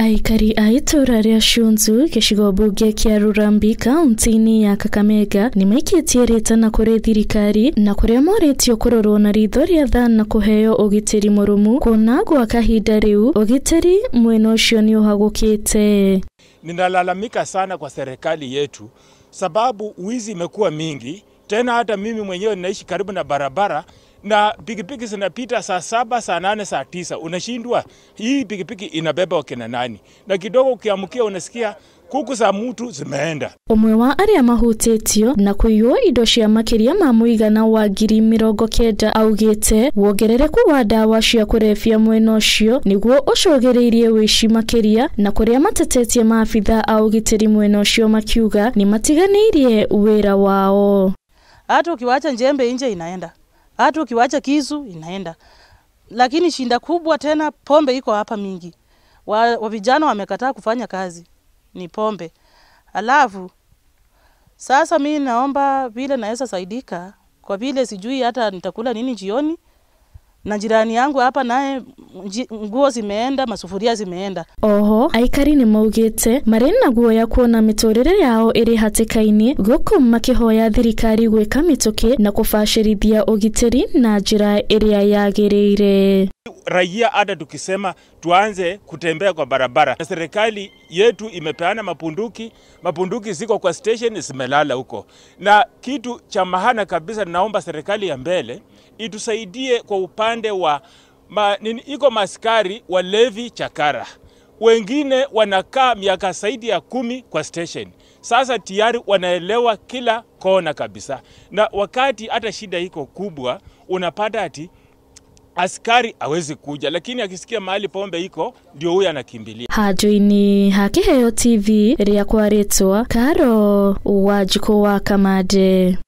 Aikari a itura rĩa Shunzu gĩcigo mbunge kĩa Rurambi kaunti-inĩ ya Kakamega nĩmaikĩtie rĩtana kũrĩ thirikari na kũrĩa morĩtio kũrorwo na ritho rĩa thana na kũheo ũgitĩri mũrũmu kuona gwa kahinda rĩu ũgitĩri mwena ũcio nĩ ũhagũkĩte. Ninalalamika sana kwa serikali yetu sababu wizi imekuwa mingi, tena hata mimi mwenyewe ninaishi karibu na barabara na pikipiki zinapita saa saba, saa nane, saa tisa, unashindwa hii pikipiki inabeba wakina nani? Na kidogo ukiamkia unasikia kuku za mutu zimeenda umwe wa aria mahutitio na kuiywo indo cia makiria ma muigana wa ngiri mirongo kenda augite wongerereku wa ndawa cia kurebia mwena ucio niguo ucũgĩrĩirie wici makiria na kuria matetetie maabitha a ugitĩri mwena ucio makiuga ni matiganĩirie wĩra wao hata ukiwacha njembe inje inaenda hata ukiwacha kisu inaenda. Lakini shinda kubwa tena, pombe iko hapa mingi, wa, wa vijana wamekataa kufanya kazi, ni pombe. Alafu sasa mi naomba vile naweza saidika, kwa vile sijui hata nitakula nini jioni, na jirani yangu hapa naye nguo zimeenda masufuria zimeenda oho aikari ni maugä marä na ya kuona mä yao ä rä hatĩka-inĩ thirikari gwä ka na kå ũgitĩri na njĩra ĩrĩa yagĩrĩire. Raia hata tukisema tuanze kutembea kwa barabara, na serikali yetu imepeana mapunduki, mapunduki ziko kwa station zimelala huko, na kitu cha maana kabisa, naomba serikali ya mbele itusaidie kwa upande wa ma, nini, iko maskari walevi chakara, wengine wanakaa miaka zaidi ya kumi kwa station. Sasa tayari wanaelewa kila kona kabisa, na wakati hata shida iko kubwa, unapata ati askari awezi kuja, lakini akisikia mahali pombe iko ndio huyo anakimbilia. hajoini inĩ ha tv rĩakwarĩtwo karo wanjikũ wa kamade